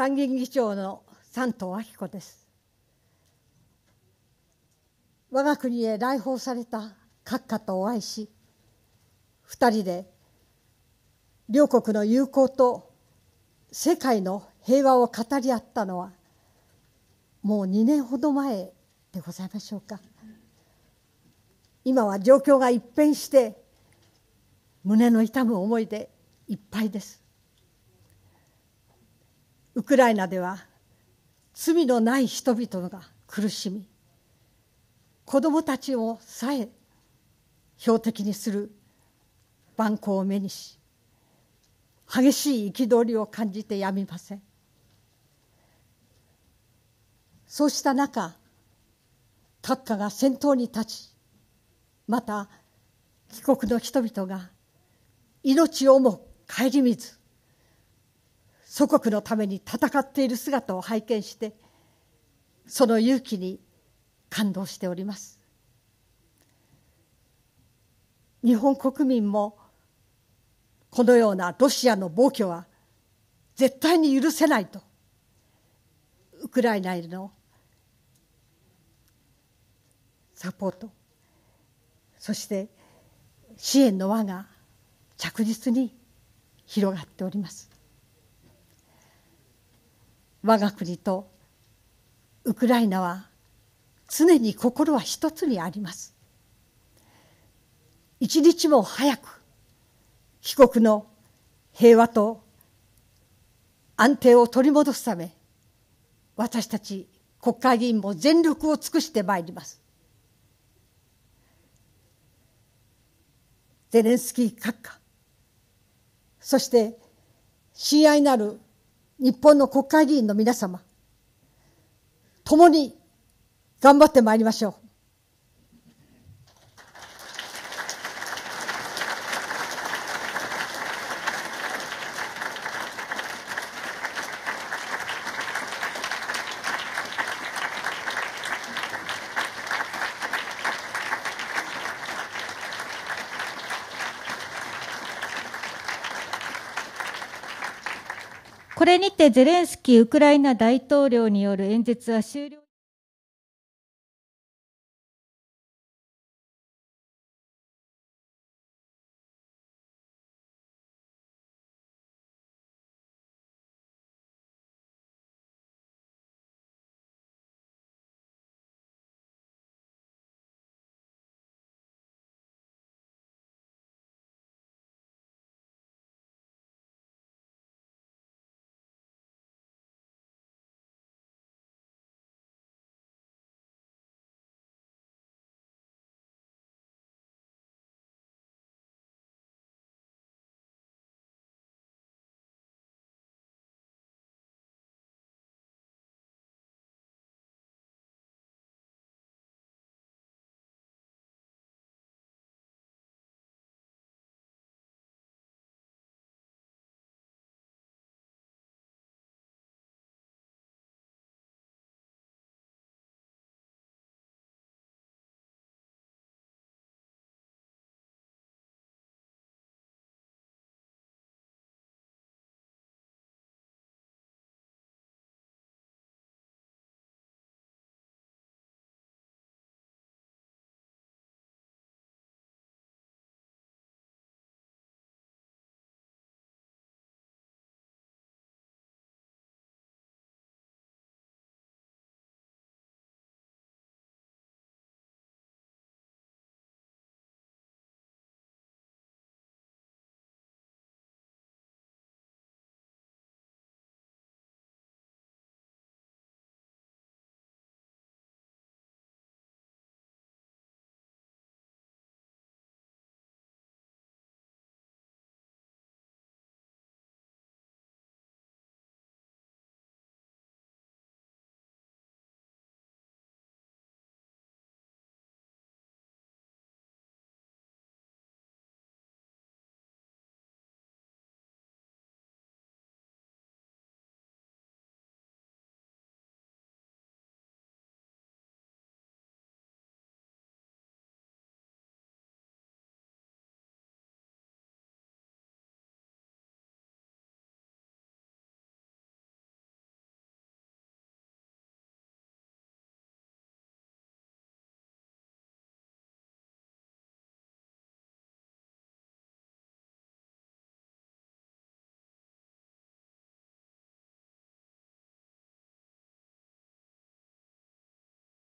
参議院議長の山東明子です。我が国へ来訪された閣下とお会いし、2人で両国の友好と世界の平和を語り合ったのは、もう2年ほど前でございましょうか。今は状況が一変して、胸の痛む思いでいっぱいです。ウクライナでは罪のない人々が苦しみ子どもたちをさえ標的にする蛮行を目にし激しい憤りを感じてやみませんそうした中閣下が先頭に立ちまた帰国の人々が命をも顧みず祖国のために戦っている姿を拝見してその勇気に感動しております日本国民もこのようなロシアの暴挙は絶対に許せないとウクライナへのサポートそして支援の輪が着実に広がっております。我が国とウクライナは常に心は一つにあります。一日も早く帰国の平和と安定を取り戻すため私たち国会議員も全力を尽くしてまいります。ゼレンスキー閣下そして親愛なる日本の国会議員の皆様、共に頑張ってまいりましょう。これにてゼレンスキーウクライナ大統領による演説は終了。